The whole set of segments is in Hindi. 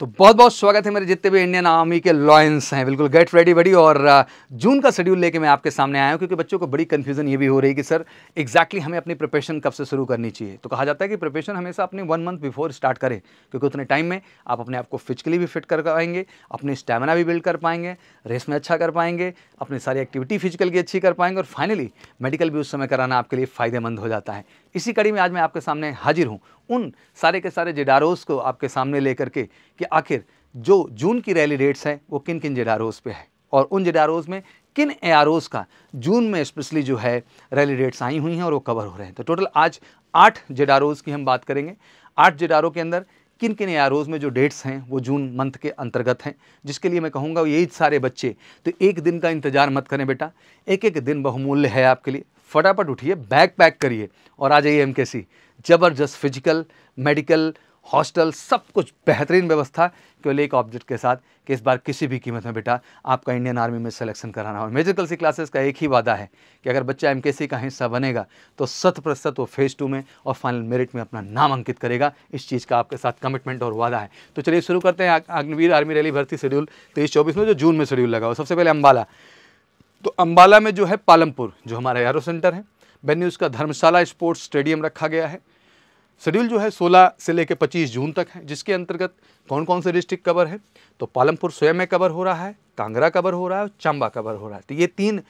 तो बहुत बहुत स्वागत है मेरे जितने भी इंडियन आर्मी के लॉयंस हैं बिल्कुल गेट रेडी बड़ी और जून uh, का शेड्यूल लेके मैं आपके सामने आया हूँ क्योंकि बच्चों को बड़ी कन्फ्यूजन ये भी हो रही है कि सर एक्जैक्टली exactly हमें अपनी प्रिपरेशन कब से शुरू करनी चाहिए तो कहा जाता है कि प्रिपरेशन हमेशा अपने वन मंथ बिफोर स्टार्ट करें क्योंकि उतने टाइम में आप अपने आप को फिजिकली भी फिट कर पाएंगे अपनी स्टेमिना भी बिल्ड कर पाएंगे रेस में अच्छा कर पाएंगे अपनी सारी एक्टिविटी फिजिकल की अच्छी कर पाएंगे और फाइनली मेडिकल भी उस समय कराना आपके लिए फ़ायदेमंद हो जाता है इसी कड़ी में आज मैं आपके सामने हाजिर हूँ उन सारे के सारे जेडारोस को आपके सामने लेकर के कि आखिर जो जून की रैली डेट्स हैं वो किन किन जेडारोस पे है और उन जेडारोस में किन ए का जून में स्पेशली जो है रैली डेट्स आई हुई हैं और वो कवर हो रहे हैं तो टोटल आज आठ जेडारोज की हम बात करेंगे आठ जेडारो के अंदर किन किन एआरओज में जो डेट्स हैं वो जून मंथ के अंतर्गत हैं जिसके लिए मैं कहूँगा यही सारे बच्चे तो एक दिन का इंतज़ार मत करें बेटा एक एक दिन बहुमूल्य है आपके लिए फटाफट उठिए बैग पैक करिए और आ जाइए एम ज़बरदस्त फिजिकल मेडिकल हॉस्टल सब कुछ बेहतरीन व्यवस्था केवल एक ऑब्जेक्ट के साथ कि इस बार किसी भी कीमत में बेटा आपका इंडियन आर्मी में सिलेक्शन कराना और मेजर सी क्लासेस का एक ही वादा है कि अगर बच्चा एम का हिस्सा बनेगा तो शत प्रतिशत वो फेज़ टू में और फाइनल मेरिट में अपना नाम अंकित करेगा इस चीज़ का आपके साथ कमिटमेंट और वादा है तो चलिए शुरू करते हैं अग्निवीर आर्मी रैली भर्ती शेड्यूल तेईस चौबीस में जो जून में शेड्यूल लगा हो सबसे पहले अम्बाला तो अम्बाला में जो है पालमपुर जो हमारा एयरो सेंटर है वेन्यू का धर्मशाला स्पोर्ट्स स्टेडियम रखा गया है शेड्यूल जो है 16 से लेकर 25 जून तक है जिसके अंतर्गत कौन कौन से डिस्ट्रिक्ट कवर है तो पालमपुर स्वयं में कवर हो रहा है कांगड़ा कवर हो रहा है और चंबा कवर हो रहा है तो ये तीन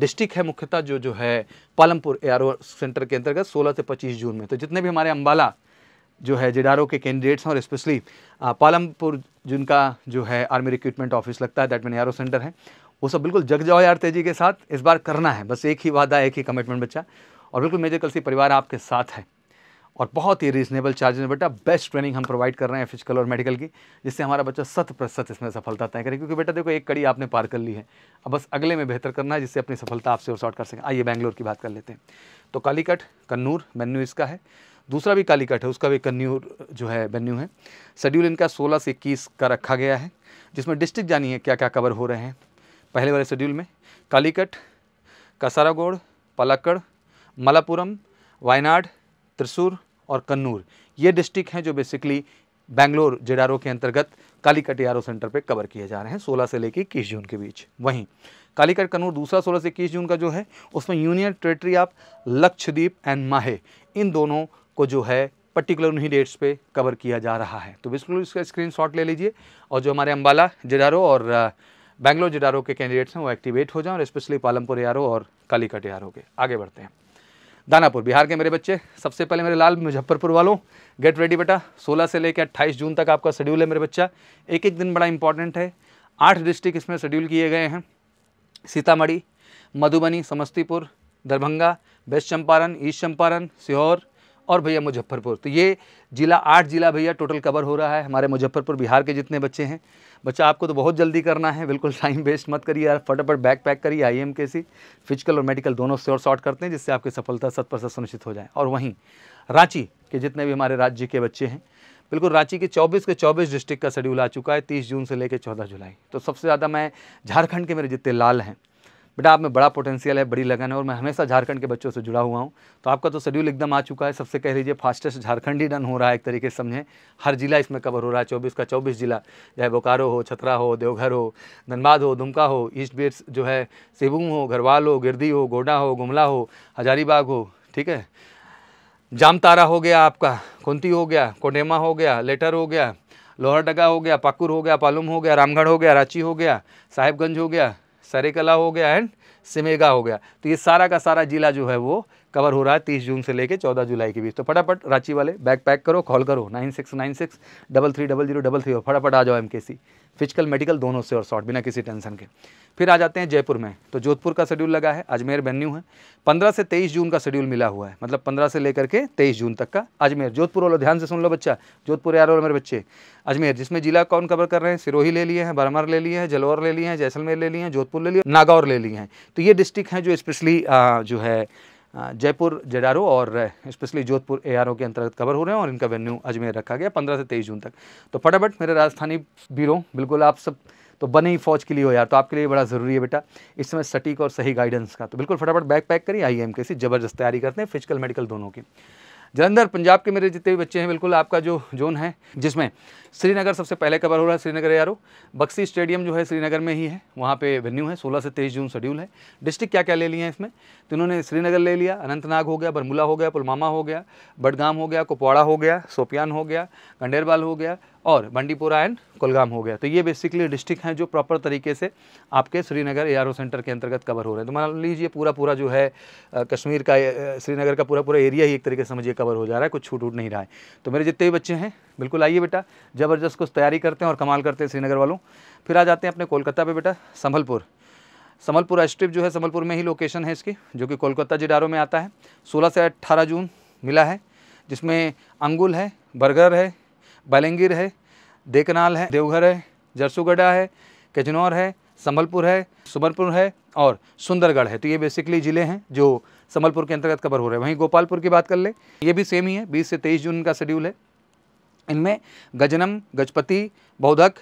डिस्ट्रिक्ट है मुख्यतः जो जो है पालमपुर एआरओ सेंटर के अंतर्गत सोलह से पच्चीस जून में तो जितने भी हमारे अम्बाला जो है जेडारो के कैंडिडेट्स हैं और स्पेशली पालमपुर जिनका जो है आर्मी रिक्रूटमेंट ऑफिस लगता है दैट मीन एयरो सेंटर है वो सब बिल्कुल जग जाओ यार तेजी के साथ इस बार करना है बस एक ही वादा एक ही कमिटमेंट बच्चा और बिल्कुल मेजर कलसी परिवार आपके साथ है और बहुत ही रीजनेबल चार्जेस में बेटा बेस्ट ट्रेनिंग हम प्रोवाइड कर रहे हैं फिजिकल और मेडिकल की जिससे हमारा बच्चा शत प्रतिशत इसमें सफलता तय करे क्योंकि बेटा देखो एक कड़ी आपने पार कर ली है अब बस अगले में बेहतर करना है जिससे अपनी सफलता आपसे और शॉर्ट कर सकें आइए बैंगलोर की बात कर लेते हैं तो कालीकट कन्नूर मेन्यू इसका है दूसरा भी कालीकट है उसका भी कन्नूर जो है मेन्यू है शेड्यूल इनका सोलह से इक्कीस का रखा गया है जिसमें डिस्ट्रिक्ट जानिए क्या क्या कवर हो रहे हैं पहले वाले शेड्यूल में कालीकट कसारागोड़ पलक्कड़ मलापुरम वायनाड त्रिशूर और कन्नूर ये डिस्ट्रिक्ट हैं जो बेसिकली बैंगलोर जेडारो के अंतर्गत कालीकट एआरओ सेंटर पर कवर किए जा रहे हैं 16 से लेकर इक्कीस जून के बीच वहीं कालीकट कन्नूर दूसरा 16 से इक्कीस जून का जो है उसमें union territory of Lakshadweep and Mahe इन दोनों को जो है पर्टिकुलर उन्हीं डेट्स पे कवर किया जा रहा है तो बिल्कुल इसका स्क्रीन ले लीजिए और जो हमारे अम्बाला जेडारो और बैंगलोर जिडारो के कैंडिडेट्स हैं वो एक्टिवेट हो जाएं और स्पेशली पालमपुर एआरओ और काली एआरओ के आगे बढ़ते हैं दानापुर बिहार के मेरे बच्चे सबसे पहले मेरे लाल मुजफ्फरपुर वालों गेट रेडी बेटा 16 से लेकर 28 जून तक आपका शेड्यूल है मेरे बच्चा एक एक दिन बड़ा इंपॉर्टेंट है आठ डिस्ट्रिक्ट इसमें शेड्यूल किए गए हैं सीतामढ़ी मधुबनी समस्तीपुर दरभंगा वेस्ट चंपारण ईस्ट चंपारण सीहोर और भैया मुजफ्फरपुर तो ये जिला आठ जिला भैया टोटल कवर हो रहा है हमारे मुजफ्फरपुर बिहार के जितने बच्चे हैं बच्चा आपको तो बहुत जल्दी करना है बिल्कुल टाइम वेस्ट मत करिए यार फटाफट बैक पैक करिए आई एम के सी फिजिकल और मेडिकल दोनों से और शॉर्ट करते हैं जिससे आपकी सफलता शत प्रतिशत सुनिश्चित हो जाए और वहीं रांची के जितने भी हमारे राज्य के बच्चे हैं बिल्कुल रांची के 24 के 24 डिस्ट्रिक्ट का शेड्यूल आ चुका है 30 जून से लेकर 14 जुलाई तो सबसे ज़्यादा मैं झारखंड के मेरे जितने लाल हैं बेटा आप में बड़ा पोटेंशियल है बड़ी लगन है और मैं हमेशा झारखंड के बच्चों से जुड़ा हुआ हूँ तो आपका तो शेड्यूल एकदम आ चुका है सबसे कह लीजिए फास्टेस्ट झारखंड ही डन हो रहा है एक तरीके से समझें हर जिला इसमें कवर हो रहा है चौबीस का चौबीस जिला चाहे बोकारो हो छतरा हो देवघर हो धनबाद हो दुमका हो ईस्ट बेट्स जो है सिबू हो घरवाल हो गिरदी हो गोडा हो गुमला हो हजारीबाग हो ठीक है जामतारा हो गया आपका कुंती हो गया कोडेमा हो गया लेटर हो गया लोहरडगा हो गया पाकुर हो गया पालुम हो गया रामगढ़ हो गया रांची हो गया साहिबगंज हो गया सरेकला हो गया एंड सिमेगा हो गया तो ये सारा का सारा जिला जो है वो कवर हो रहा है तीस जून से लेकर चौदह जुलाई के बीच तो फटाफट रांची वाले बैग पैक करो कॉल करो nine six nine six double three double zero double three और फटाफट आ जाओ एम के सी फिजिकल मेडिकल दोनों से और शॉर्ट बिना किसी टेंशन के फिर आ जाते हैं जयपुर में तो जोधपुर का शेड्यूल लगा है अजमेर वेन्यू है पंद्रह से तेईस जून का शेड्यूल मिला हुआ है मतलब पंद्रह से लेकर के तेईस जून तक का अजमेर जोधपुर वालों ध्यान से सुन लो बच्चा जोधपुर यार और मेरे बच्चे अजमेर जिसमें जिला कौन कवर कर रहे हैं सिरोही ले लिए हैं बरमर ले लिए हैं जलौर ले लिए हैं जैसलमेर ले लिए हैं जोधपुर ले लिए नागौर ले लिए हैं तो ये डिस्ट्रिक्ट हैं जो स्पेशली जो है जयपुर जेडारो और स्पेशली जोधपुर एआरओ के अंतर्गत कवर हो रहे हैं और इनका वेन्यू अजमेर रखा गया पंद्रह से तेईस जून तक तो फटाफट मेरे राजस्थानी बीरो बिल्कुल आप सब तो बने ही फौज के लिए हो यार तो आपके लिए बड़ा ज़रूरी है बेटा इस समय सटीक और सही गाइडेंस का तो बिल्कुल फटाफट बैक पैक करिए आई एम के सी जबरदस्त तैयारी करते हैं फिजिकल मेडिकल दोनों की जलंधर पंजाब के मेरे जितने भी बच्चे हैं बिल्कुल आपका जो जोन है जिसमें श्रीनगर सबसे पहले कवर हो रहा है श्रीनगर यारो बक्सी स्टेडियम जो है श्रीनगर में ही है वहाँ पे वेन्यू है 16 से 23 जून शेड्यूल है डिस्ट्रिक्ट क्या क्या ले लिए हैं इसमें तो इन्होंने श्रीनगर ले लिया अनंतनाग हो गया बरमूला हो गया पुलवामा हो गया बडगाम हो गया कुपवाड़ा हो गया सोपियान हो गया गंडेरबाल हो गया और बंडीपुरा एंड कुलगाम हो गया तो ये बेसिकली डिस्ट्रिक्ट हैं जो प्रॉपर तरीके से आपके श्रीनगर ए सेंटर के अंतर्गत कवर हो रहे हैं तो मान लीजिए पूरा पूरा जो है कश्मीर का श्रीनगर का पूरा पूरा एरिया ही एक तरीके से समझिए कवर हो जा रहा है कुछ छूट उठ नहीं रहा है तो मेरे जितने भी बच्चे हैं बिल्कुल आइए बेटा ज़बरदस्त कुछ तैयारी करते हैं और कमाल करते हैं श्रीनगर वालों फिर आ जाते हैं अपने कोलकाता पर बेटा संभलपुर संभलपुर स्ट्रिप जो है संभलपुर में ही लोकेशन है इसकी जो कि कोलकाता जिडारो में आता है सोलह से अट्ठारह जून मिला है जिसमें अंगुल है बर्गर है बलंगीर है देकनाल है देवघर है जरसुगढ़ा है कजनौर है संबलपुर है सुबरपुर है और सुंदरगढ़ है तो ये बेसिकली ज़िले हैं जो संबलपुर के अंतर्गत कवर हो रहे हैं वहीं गोपालपुर की बात कर ले ये भी सेम ही है बीस से तेईस जून का शेड्यूल है इनमें गजनम गजपति बौधक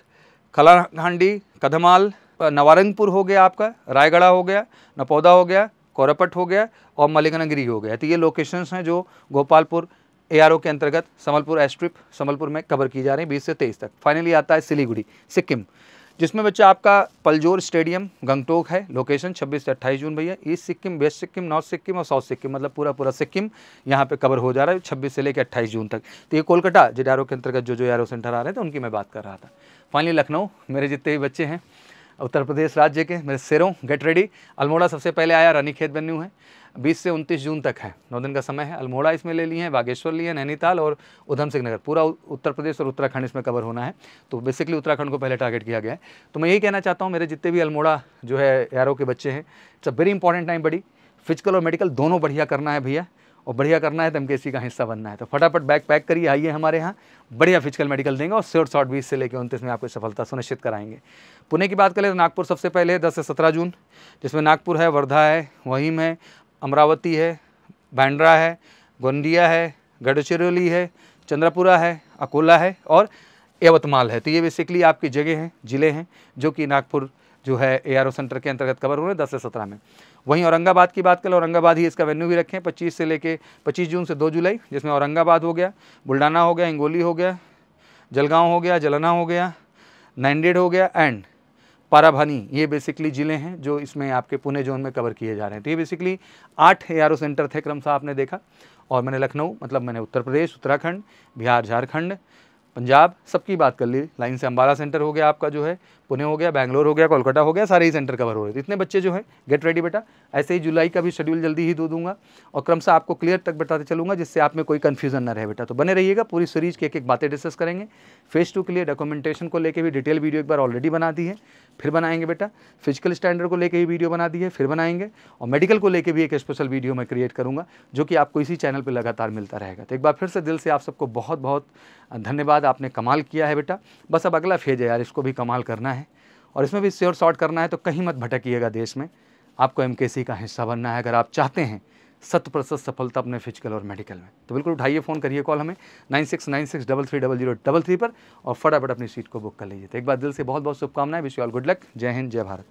खलाहांडी कधमाल नवारंगपुर हो गया आपका रायगढ़ा हो गया नपौदा हो गया कोरापट हो गया और मलिकनगिरी हो गया तो ये लोकेशंस हैं जो गोपालपुर एआरओ के अंतर्गत समलपुर एस्ट्रिप समलपुर में कवर की जा रही है बीस से तेईस तक फाइनली आता है सिलीगुड़ी सिक्किम जिसमें बच्चा आपका पलजोर स्टेडियम गंगटोक है लोकेशन 26 से 28 जून भैया east Sikkim west Sikkim north Sikkim और साउथ सिक्किम मतलब पूरा पूरा सिक्किम यहाँ पे कवर हो जा रहा है 26 से लेकर 28 जून तक तो ये कोलकाता जेडारो के अंतर्गत जो जो एरो सेंटर आ रहे थे उनकी मैं बात कर रहा था फाइनली लखनऊ मेरे जितने भी बच्चे हैं उत्तर प्रदेश राज्य के मेरे सिरों गेट रेडी अल्मोड़ा सबसे पहले आया रानीखेत वेन्यू है बीस से उनतीस जून तक है नौ दिन का समय है अल्मोड़ा इसमें ले लिए हैं बागेश्वर लिए नैनीताल और उधम सिंह नगर पूरा उत्तर प्रदेश और उत्तराखंड इसमें कवर होना है तो बेसिकली उत्तराखंड को पहले टारगेट किया गया है तो मैं यही कहना चाहता हूँ मेरे जितने भी अल्मोड़ा जो है एरो के बच्चे हैं it's a very important time बड़ी फिजिकल और मेडिकल दोनों बढ़िया करना है भैया और बढ़िया करना है तो एम का हिस्सा बनना है तो फटाफट बैग पैक करिए आइए हमारे यहाँ बढ़िया फिजिकल मेडिकल देंगे और शोर शॉर्ट बीस से लेकर उनतीस में आपको सफलता सुनिश्चित कराएंगे पुणे की बात करें तो नागपुर सबसे पहले दस से सत्रह जून जिसमें नागपुर है वर्धा है वहीम है अमरावती है भांड्रा है गोंदिया है गढ़चिरौली है चंद्रपुरा है अकोला है और यवतमाल है तो ये बेसिकली आपकी जगह हैं ज़िले हैं जो कि नागपुर जो है ए सेंटर के अंतर्गत कवर हो रहे हैं दस से सत्रह में वहीं औरंगाबाद की बात करें औरंगाबाद ही इसका वेन्यू भी रखें पच्चीस से लेके पच्चीस जून से दो जुलाई जिसमें औरंगाबाद हो गया बुल्डाना हो गया हिंगोली हो गया जलगांव हो गया जलना हो गया नैंडेड हो गया एंड पाराभानी ये बेसिकली ज़िले हैं जो इसमें आपके पुणे जोन में कवर किए जा रहे हैं तो ये बेसिकली आठ ए सेंटर थे क्रमशः आपने देखा और मैंने लखनऊ मतलब मैंने उत्तर प्रदेश उत्तराखंड बिहार झारखंड पंजाब सबकी बात कर ली लाइन से अम्बाला सेंटर हो गया आपका जो है पुणे हो गया बैंगलोर हो गया कोलकाता हो गया सारे ही सेंटर कवर हो रहे थे इतने बच्चे जो है गेट रेडी बेटा ऐसे ही जुलाई का भी शेड्यूल जल्दी ही दे दूंगा और से आपको क्लियर तक बताते चलूंगा जिससे आप में कोई कन्फ्यूजन ना रहे बेटा तो बने रहिएगा पूरी सीरीज की एक एक बातें डिस्कस करेंगे फेस टू के लिए डॉक्यूमेंटेशन को लेकर भी डिटेल वीडियो एक बार ऑलरेडी बना दी है फिर बनाएंगे बेटा फिजिकल स्टैंडर्ड को लेके ही वीडियो बना दी है फिर बनाएंगे और मेडिकल को लेके भी एक स्पेशल वीडियो मैं क्रिएट करूँगा जो कि आपको इसी चैनल पर लगातार मिलता रहेगा तो एक बार फिर से दिल से आप सबको बहुत बहुत धन्यवाद आपने कमाल किया है बेटा बस अब अगला फेज है यार इसको भी कमाल करना है और इसमें भी श्योर शॉर्ट करना है तो कहीं मत भटकीगा देश में आपको एम का हिस्सा बनना है अगर आप चाहते हैं शत प्रतिशत सफलता अपने फिजिकल और मेडिकल में तो बिल्कुल उठाइए फ़ोन करिए कॉल हमें nine six nine six double three double zero double three पर और फटाफट अपनी सीट को बुक कर लीजिए तो एक बार दिल से बहुत बहुत शुभकामनाएं wish you all good luck जय हिंद जय भारत